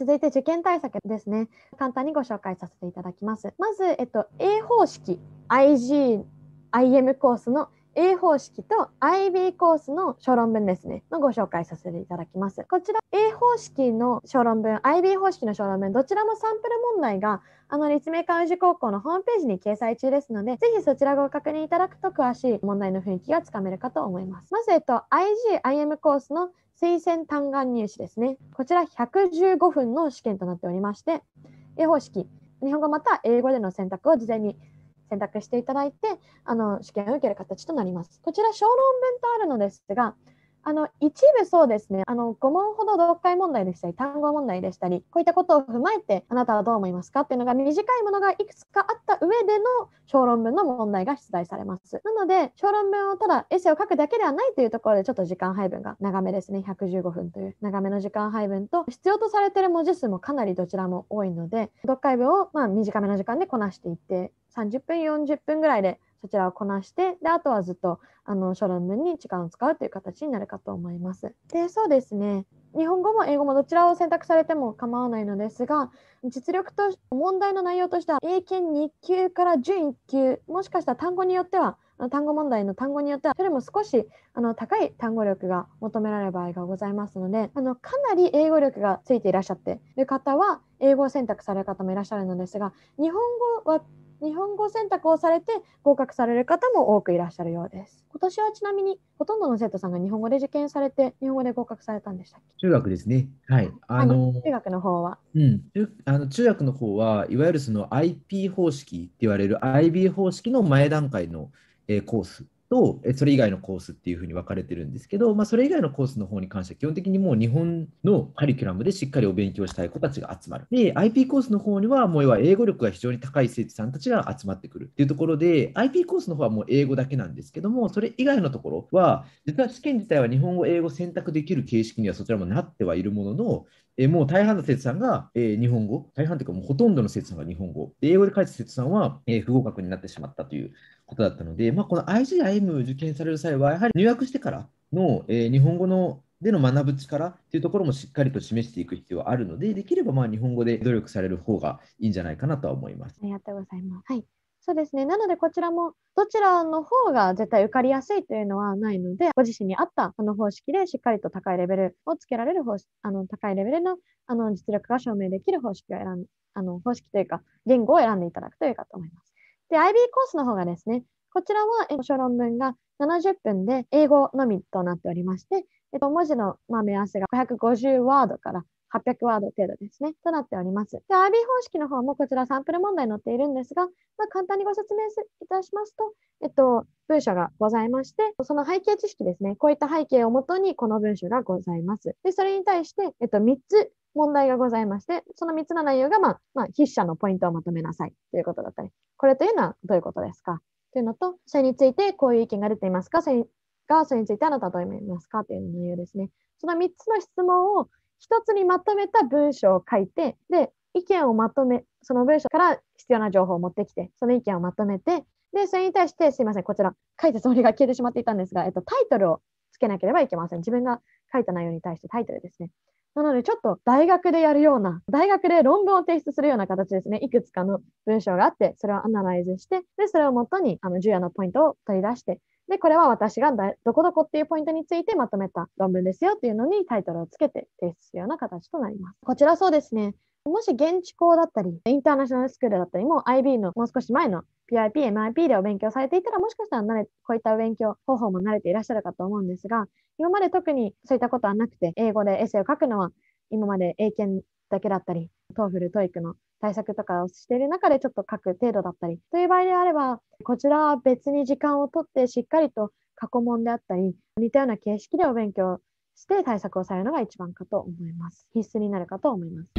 続いて受験対策ですね。簡単にご紹介させていただきます。まず、えっと、A 方式 IG、IM コースの A 方式と IB コースの小論文ですね、のご紹介させていただきます。こちら A 方式の小論文、IB 方式の小論文、どちらもサンプル問題があの立命館宇治高校のホームページに掲載中ですので、ぜひそちらご確認いただくと詳しい問題の雰囲気がつかめるかと思います。まず、えっと、IGIM コースの推薦単眼入試ですね。こちら115分の試験となっておりまして、A 方式、日本語また英語での選択を事前に選択していただいてあの試験を受ける形となります。こちら小論文とあるのですがあの一部そうですねあの5問ほど読解問題でしたり単語問題でしたりこういったことを踏まえてあなたはどう思いますかっていうのが短いものがいくつかあった上での小論文の問題が出題されますなので小論文をただエッセイを書くだけではないというところでちょっと時間配分が長めですね115分という長めの時間配分と必要とされている文字数もかなりどちらも多いので読解文をまあ短めの時間でこなしていって30分40分ぐらいでそちらをこなしてであとはずっとあの小論文に時間を使うという形になるかと思います。でそうですね日本語も英語もどちらを選択されても構わないのですが実力と問題の内容としては英検2級から準1級もしかしたら単語によっては単語問題の単語によってはそれも少しあの高い単語力が求められる場合がございますのであのかなり英語力がついていらっしゃっている方は英語を選択される方もいらっしゃるのですが日本語は日本語選択をされて合格される方も多くいらっしゃるようです。今年はちなみにほとんどの生徒さんが日本語で受験されて日本語で合格されたんでしたっけ中学ですね。はい。あの中学の方は。うん。あの中学の方はいわゆるその IP 方式って言われる IB 方式の前段階の、えー、コースと、それ以外のコースっていうふうに分かれてるんですけど、まあ、それ以外のコースの方に関しては、基本的にもう日本のカリキュラムでしっかりお勉強したい子たちが集まる。で、IP コースの方には、もう要は英語力が非常に高い生徒さんたちが集まってくるっていうところで、IP コースの方はもう英語だけなんですけども、それ以外のところは、実は試験自体は日本語、英語選択できる形式にはそちらもなってはいるものの、えもう大半の生徒さんが、え日本語、大半というかもうほとんどの生徒さんが日本語、英語で書いた生徒さんは、え不合格になってしまったということだったので、まあ、この IGIM 受験される際は、やはり入学してからの、えー、日本語のでの学ぶ力というところもしっかりと示していく必要はあるので、できればまあ日本語で努力される方がいいんじゃないかなとは思います。ありがとうございます。はい。そうですね。なので、こちらもどちらの方が絶対受かりやすいというのはないので、ご自身に合ったあの方式でしっかりと高いレベルをつけられる方あの高いレベルのあの実力が証明できる方式を選んあの方式というか、言語を選んでいただくといいかと思います。で、IB コースの方がですね、こちらは、えっと、小論文が70分で英語のみとなっておりまして、えっと、文字の、まあ、目安が550ワードから800ワード程度ですね、となっております。で、IB 方式の方もこちらサンプル問題に載っているんですが、まあ、簡単にご説明いたしますと、えっと、文書がございまして、その背景知識ですね、こういった背景をもとにこの文書がございます。で、それに対して、えっと、3つ問題がございまして、その3つの内容が、まあ、まあ、筆者のポイントをまとめなさいということだったり、これというのはどういうことですかというのと、それについてこういう意見が出ていますかそれが、それについてあなたはどう思いますかという内容ですね。その3つの質問を1つにまとめた文章を書いて、で、意見をまとめ、その文章から必要な情報を持ってきて、その意見をまとめて、で、それに対して、すいません、こちら、書いたつもりが消えてしまっていたんですが、えっと、タイトルをつけなければいけません。自分が書いた内容に対してタイトルですね。なので、ちょっと大学でやるような、大学で論文を提出するような形ですね。いくつかの文章があって、それをアナライズして、で、それをもとに、あの、重要なポイントを取り出して、で、これは私がどこどこっていうポイントについてまとめた論文ですよっていうのにタイトルをつけて提出するような形となります。こちらそうですね。もし現地校だったり、インターナショナルスクールだったりも IB のもう少し前の PIP、MIP でお勉強されていたら、もしかしたら慣れこういったお勉強方法も慣れていらっしゃるかと思うんですが、今まで特にそういったことはなくて、英語でエッセイを書くのは、今まで英検だけだったり、トーフル、トイックの対策とかをしている中でちょっと書く程度だったり、という場合であれば、こちらは別に時間をとってしっかりと過去問であったり、似たような形式でお勉強して対策をされるのが一番かと思います。必須になるかと思います。